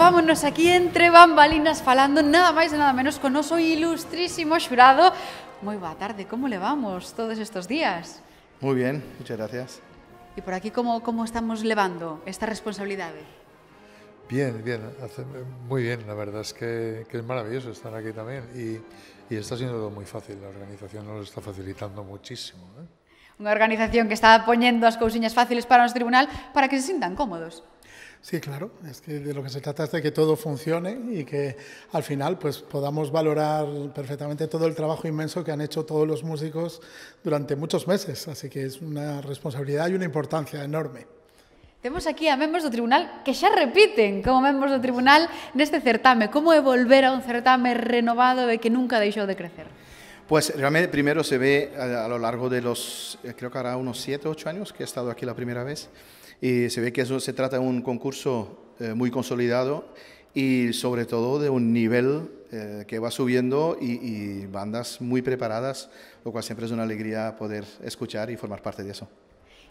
vámonos aquí entre bambalinas falando nada más y nada menos con oso ilustrísimo xurado. Muy boa tarde, ¿cómo le vamos todos estos días? Muy bien, muchas gracias. ¿Y por aquí cómo, estamos levando esta responsabilidad? Bien, bien, muy bien, la verdad es que, es maravilloso estar aquí también y, está siendo todo muy fácil, la organización nos lo está facilitando muchísimo. ¿eh? Una organización que está poniendo las cousiñas fáciles para nuestro tribunal para que se sientan cómodos. Sí, claro, es que de lo que se trata es de que todo funcione y que al final pues podamos valorar perfectamente todo el trabajo inmenso que han hecho todos los músicos durante muchos meses, así que es una responsabilidad y una importancia enorme. Tenemos aquí a miembros del tribunal que ya repiten como miembros del tribunal en certame. Este certamen. ¿Cómo volver a un certame renovado e que nunca dejado de crecer? Pues realmente primero se ve a, lo largo de los, eh, creo que ahora unos 7, 8 años que he estado aquí la primera vez, y se ve que eso se trata de un concurso eh, muy consolidado y sobre todo de un nivel eh, que va subiendo y, bandas muy preparadas, lo cual siempre es una alegría poder escuchar y formar parte de eso.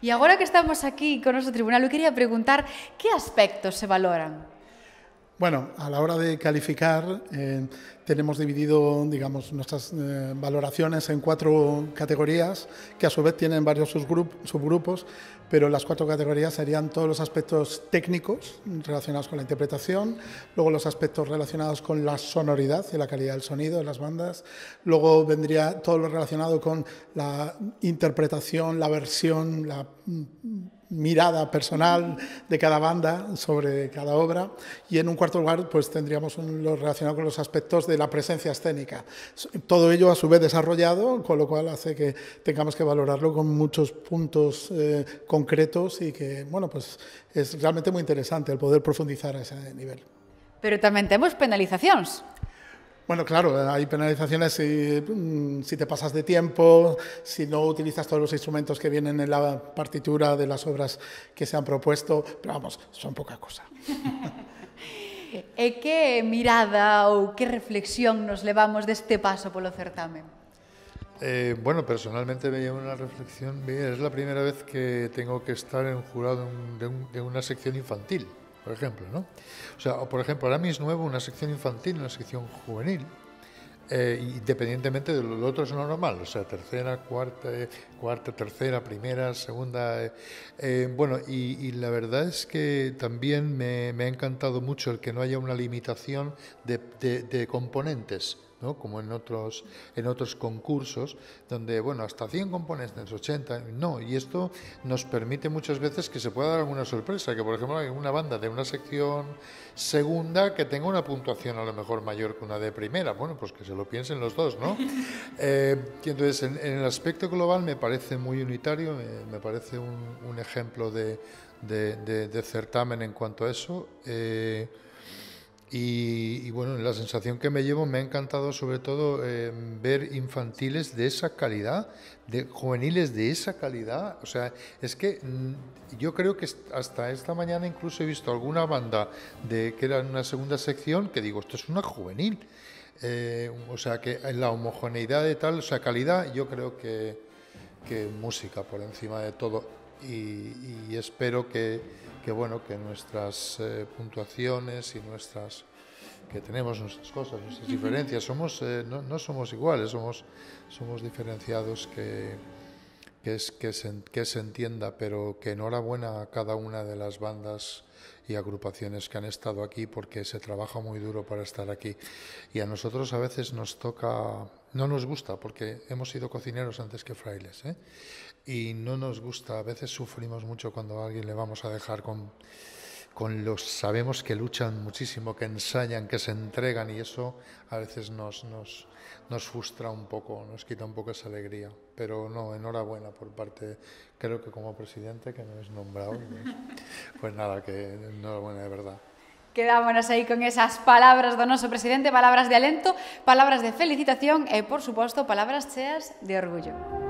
Y ahora que estamos aquí con nuestro tribunal, y quería preguntar, ¿qué aspectos se valoran? Bueno, a la hora de calificar eh, tenemos dividido, digamos, nuestras eh, valoraciones en cuatro categorías que a su vez tienen varios subgrupos, pero las cuatro categorías serían todos los aspectos técnicos relacionados con la interpretación, luego los aspectos relacionados con la sonoridad y la calidad del sonido de las bandas, luego vendría todo lo relacionado con la interpretación, la versión, la mm, mirada personal de cada banda sobre cada obra y en un cuarto lugar pues tendríamos lo relacionado con los aspectos de la presencia escénica. Todo ello a su vez desarrollado, con lo cual hace que tengamos que valorarlo con muchos puntos eh, concretos y que bueno pues es realmente muy interesante el poder profundizar a ese nivel. Pero también tenemos penalizaciones. Bueno, claro, hay penalizaciones mm, si, te pasas de tiempo, si no utilizas todos los instrumentos que vienen en la partitura de las obras que se han propuesto, pero vamos, son poca cosa. E ¿Qué mirada o qué reflexión nos llevamos de este paso por lo certamen? Eh, bueno, personalmente me llevo una reflexión, es la primera vez que tengo que estar en jurado de una sección infantil por ejemplo, ¿no? O sea, por ejemplo, ahora mismo es nuevo una sección infantil, una sección juvenil, eh, independientemente de lo, otro es normal, o sea, tercera, cuarta, eh, cuarta, tercera, primera, segunda. Eh, bueno, y, la verdad es que también me, me, ha encantado mucho el que no haya una limitación de, de, de componentes como en otros, en otros concursos, donde, bueno, hasta 100 componentes, 80, no, y esto nos permite muchas veces que se pueda dar alguna sorpresa, que por ejemplo hay una banda de una sección segunda que tenga una puntuación a lo mejor mayor que una de primera, bueno, pues que se lo piensen los dos, ¿no? Eh, entonces, en, el aspecto global me parece muy unitario, me, parece un, ejemplo de, certamen en cuanto a eso. Eh, y, bueno, la sensación que me llevo, me ha encantado sobre todo eh, ver infantiles de esa calidad, de juveniles de esa calidad. O sea, es que mm, yo creo que hasta esta mañana incluso he visto alguna banda de que era una segunda sección que digo, esto es una juvenil. Eh, o sea, que la homogeneidad de tal, o sea, calidad, yo creo que, música por encima de todo. y espero que, que bueno, que nuestras eh, puntuaciones y nuestras que tenemos nuestras cosas, nuestras diferencias, somos, eh, no, no, somos iguales, somos, somos diferenciados que, que, se, se entienda, pero que enhorabuena a cada una de las bandas y agrupaciones que han estado aquí porque se trabaja muy duro para estar aquí. Y a nosotros a veces nos toca, no nos gusta porque hemos sido cocineros antes que frailes, ¿eh? y no nos gusta, a veces sufrimos mucho cuando a alguien le vamos a dejar con con los sabemos que luchan muchísimo, que ensayan, que se entregan y eso a veces nos, frustra un poco, nos quita un poco esa alegría. Pero no, enhorabuena por parte, creo que como presidente que no es nombrado, pues, nada, que enhorabuena de verdad. Quedámonos ahí con esas palabras donoso presidente, palabras de alento, palabras de felicitación y eh, por supuesto palabras cheas de orgullo.